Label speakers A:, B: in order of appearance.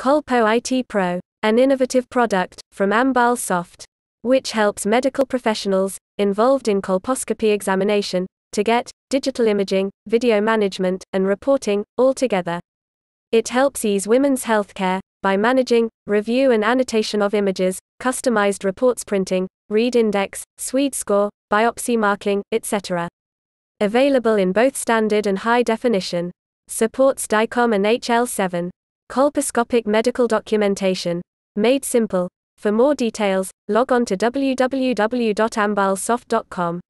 A: Colpo IT Pro, an innovative product from Ambalsoft, which helps medical professionals involved in colposcopy examination to get digital imaging, video management, and reporting all together. It helps ease women's healthcare by managing, review and annotation of images, customized reports printing, read index, SWEDE score, biopsy marking, etc. Available in both standard and high definition. Supports DICOM and HL7. Colposcopic medical documentation. Made simple. For more details, log on to www.ambalsoft.com.